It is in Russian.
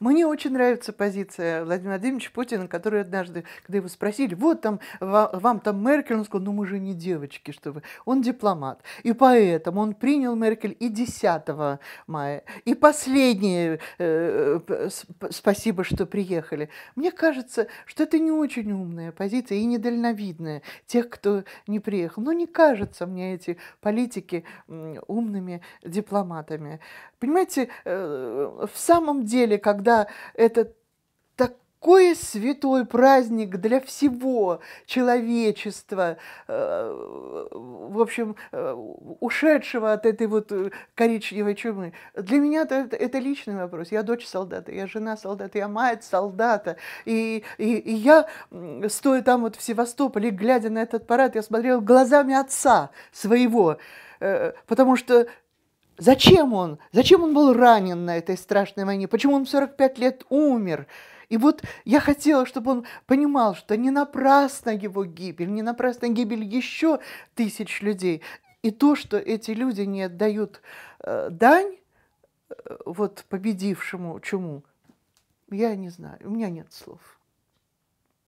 Мне очень нравится позиция Владимира Владимировича Путина, который однажды, когда его спросили, вот там, вам, там Меркель, он сказал, ну мы же не девочки, что вы. Он дипломат. И поэтому он принял Меркель и 10 мая, и последнее э, спасибо, что приехали. Мне кажется, что это не очень умная позиция и недальновидная тех, кто не приехал. Но не кажется мне эти политики умными дипломатами. Понимаете, э, в самом деле, когда когда это такой святой праздник для всего человечества, э, в общем, э, ушедшего от этой вот э, коричневой чумы. Для меня это, это личный вопрос. Я дочь солдата, я жена солдата, я мать солдата. И, и, и я, стоя там вот в Севастополе, глядя на этот парад, я смотрел глазами отца своего, потому что Зачем он? Зачем он был ранен на этой страшной войне? Почему он в 45 лет умер? И вот я хотела, чтобы он понимал, что не напрасно его гибель, не напрасно гибель еще тысяч людей. И то, что эти люди не отдают э, дань э, вот победившему чему я не знаю, у меня нет слов.